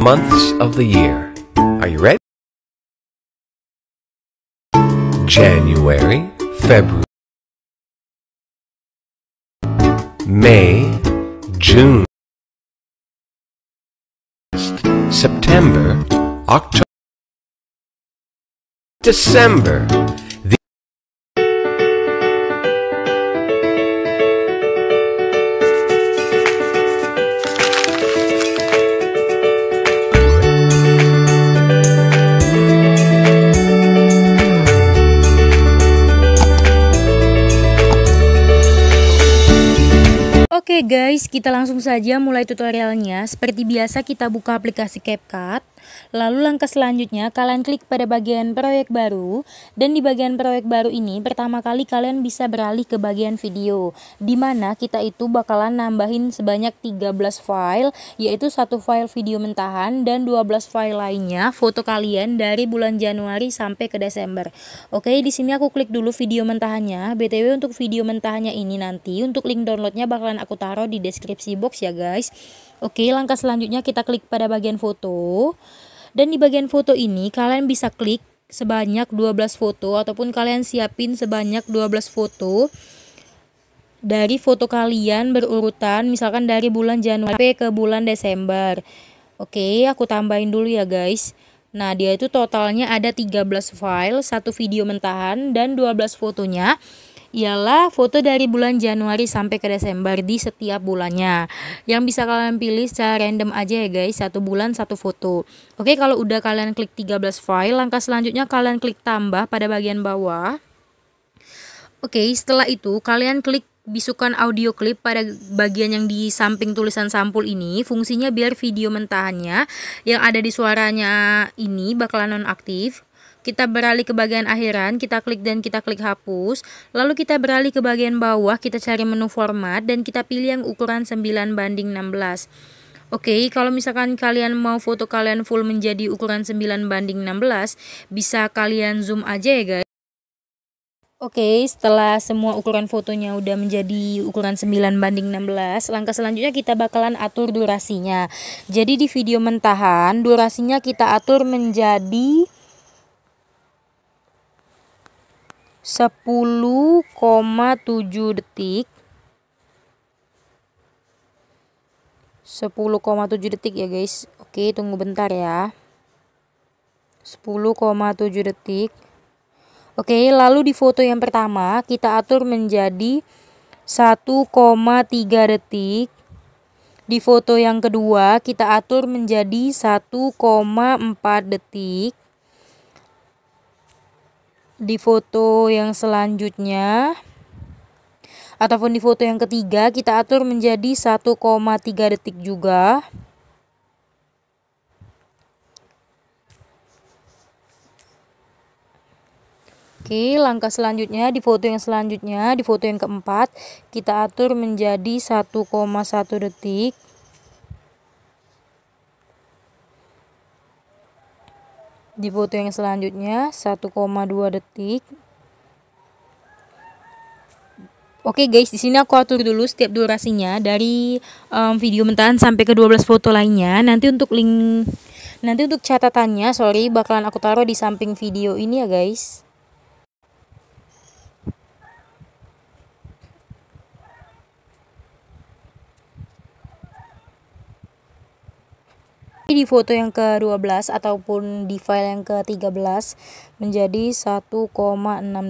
months of the year. Are you ready? January, February, May, June, September, October, December. guys, kita langsung saja mulai tutorialnya. Seperti biasa kita buka aplikasi CapCut. Lalu langkah selanjutnya, kalian klik pada bagian proyek baru dan di bagian proyek baru ini pertama kali kalian bisa beralih ke bagian video di mana kita itu bakalan nambahin sebanyak 13 file yaitu satu file video mentahan dan 12 file lainnya foto kalian dari bulan Januari sampai ke Desember. Oke, di sini aku klik dulu video mentahannya. BTW untuk video mentahannya ini nanti untuk link downloadnya bakalan aku taruh di deskripsi box ya guys. Oke, langkah selanjutnya kita klik pada bagian foto. Dan di bagian foto ini kalian bisa klik sebanyak 12 foto ataupun kalian siapin sebanyak 12 foto dari foto kalian berurutan misalkan dari bulan Januari ke bulan Desember. Oke, aku tambahin dulu ya guys. Nah, dia itu totalnya ada 13 file, satu video mentahan dan 12 fotonya ialah foto dari bulan Januari sampai ke Desember di setiap bulannya. Yang bisa kalian pilih secara random aja ya guys, satu bulan satu foto. Oke, kalau udah kalian klik 13 file, langkah selanjutnya kalian klik tambah pada bagian bawah. Oke, setelah itu kalian klik bisukan audio klip pada bagian yang di samping tulisan sampul ini fungsinya biar video mentahannya yang ada di suaranya ini bakalan nonaktif kita beralih ke bagian akhiran, kita klik dan kita klik hapus. Lalu kita beralih ke bagian bawah, kita cari menu format dan kita pilih yang ukuran 9 banding 16. Oke, okay, kalau misalkan kalian mau foto kalian full menjadi ukuran 9 banding 16, bisa kalian zoom aja ya guys. Oke, okay, setelah semua ukuran fotonya udah menjadi ukuran 9 banding 16, langkah selanjutnya kita bakalan atur durasinya. Jadi di video mentahan, durasinya kita atur menjadi 10,7 detik 10,7 detik ya guys oke tunggu bentar ya 10,7 detik oke lalu di foto yang pertama kita atur menjadi 1,3 detik di foto yang kedua kita atur menjadi 1,4 detik di foto yang selanjutnya ataupun di foto yang ketiga kita atur menjadi 1,3 detik juga Oke, langkah selanjutnya di foto yang selanjutnya, di foto yang keempat, kita atur menjadi 1,1 detik. di foto yang selanjutnya 1,2 detik Oke okay guys, di sini aku atur dulu setiap durasinya dari um, video mentahan sampai ke 12 foto lainnya. Nanti untuk link nanti untuk catatannya, sorry bakalan aku taruh di samping video ini ya guys. di foto yang ke-12 ataupun di file yang ke-13 menjadi 1,6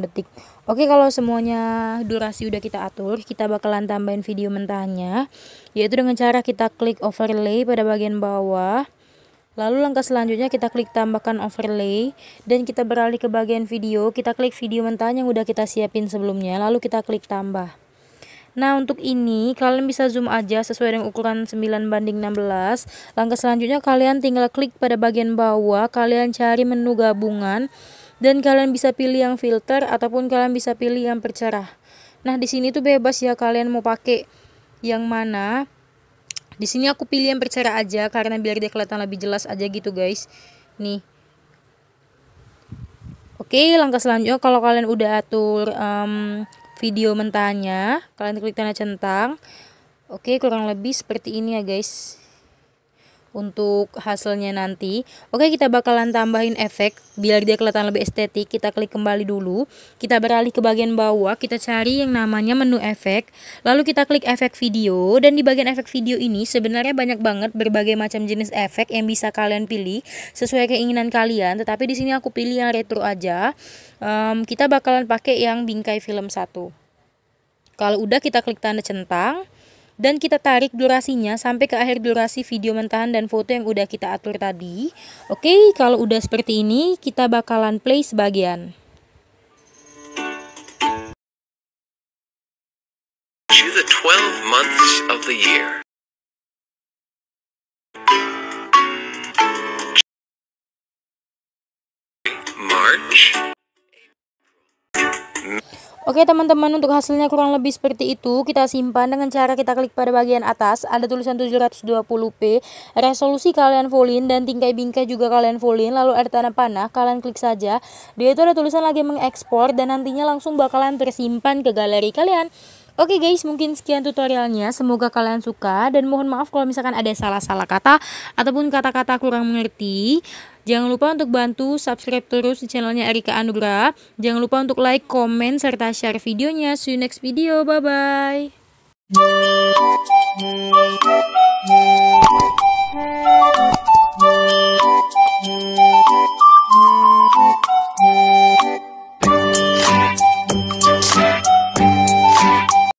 detik. Oke, kalau semuanya durasi udah kita atur, kita bakalan tambahin video mentahnya, yaitu dengan cara kita klik overlay pada bagian bawah. Lalu langkah selanjutnya kita klik tambahkan overlay dan kita beralih ke bagian video, kita klik video mentahnya yang udah kita siapin sebelumnya, lalu kita klik tambah. Nah untuk ini kalian bisa zoom aja sesuai dengan ukuran 9 banding 16 Langkah selanjutnya kalian tinggal klik pada bagian bawah Kalian cari menu gabungan Dan kalian bisa pilih yang filter ataupun kalian bisa pilih yang percerah Nah di sini tuh bebas ya kalian mau pakai yang mana di sini aku pilih yang percerah aja karena biar dia kelihatan lebih jelas aja gitu guys nih Oke, langkah selanjutnya kalau kalian udah atur um, video mentahnya kalian klik tanda centang oke kurang lebih seperti ini ya guys untuk hasilnya nanti. Oke, kita bakalan tambahin efek biar dia kelihatan lebih estetik. Kita klik kembali dulu. Kita beralih ke bagian bawah, kita cari yang namanya menu efek. Lalu kita klik efek video dan di bagian efek video ini sebenarnya banyak banget berbagai macam jenis efek yang bisa kalian pilih sesuai keinginan kalian. Tetapi di sini aku pilih yang retro aja. Um, kita bakalan pakai yang bingkai film satu. Kalau udah kita klik tanda centang dan kita tarik durasinya sampai ke akhir durasi video mentahan dan foto yang udah kita atur tadi. Oke, kalau udah seperti ini kita bakalan play sebagian. March Oke teman-teman untuk hasilnya kurang lebih seperti itu kita simpan dengan cara kita klik pada bagian atas ada tulisan 720p resolusi kalian fullin dan tingkai bingkai juga kalian fullin lalu ada tanda panah kalian klik saja dia itu ada tulisan lagi mengekspor dan nantinya langsung bakalan tersimpan ke galeri kalian Oke guys, mungkin sekian tutorialnya. Semoga kalian suka dan mohon maaf kalau misalkan ada salah-salah kata ataupun kata-kata kurang mengerti. Jangan lupa untuk bantu subscribe terus di channelnya Erika Anugra. Jangan lupa untuk like, komen, serta share videonya. See you next video. Bye-bye.